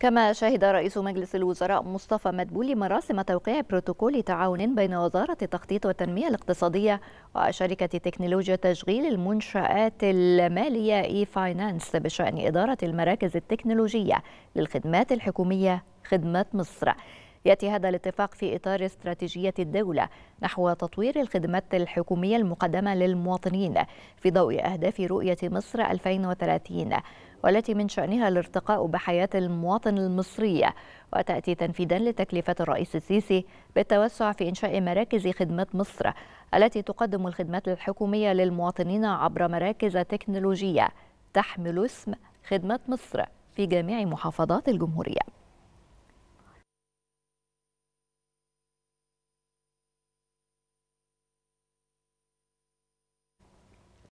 كما شهد رئيس مجلس الوزراء مصطفى مدبولي مراسم توقيع بروتوكول تعاون بين وزارة التخطيط والتنمية الاقتصادية وشركة تكنولوجيا تشغيل المنشآت المالية إي فاينانس بشأن إدارة المراكز التكنولوجية للخدمات الحكومية خدمات مصر يأتي هذا الاتفاق في إطار استراتيجية الدولة نحو تطوير الخدمات الحكومية المقدمة للمواطنين في ضوء أهداف رؤية مصر 2030 والتي من شأنها الارتقاء بحياة المواطن المصري وتأتي تنفيذا لتكليفات الرئيس السيسي بالتوسع في إنشاء مراكز خدمات مصر التي تقدم الخدمات الحكومية للمواطنين عبر مراكز تكنولوجية تحمل اسم خدمات مصر في جميع محافظات الجمهورية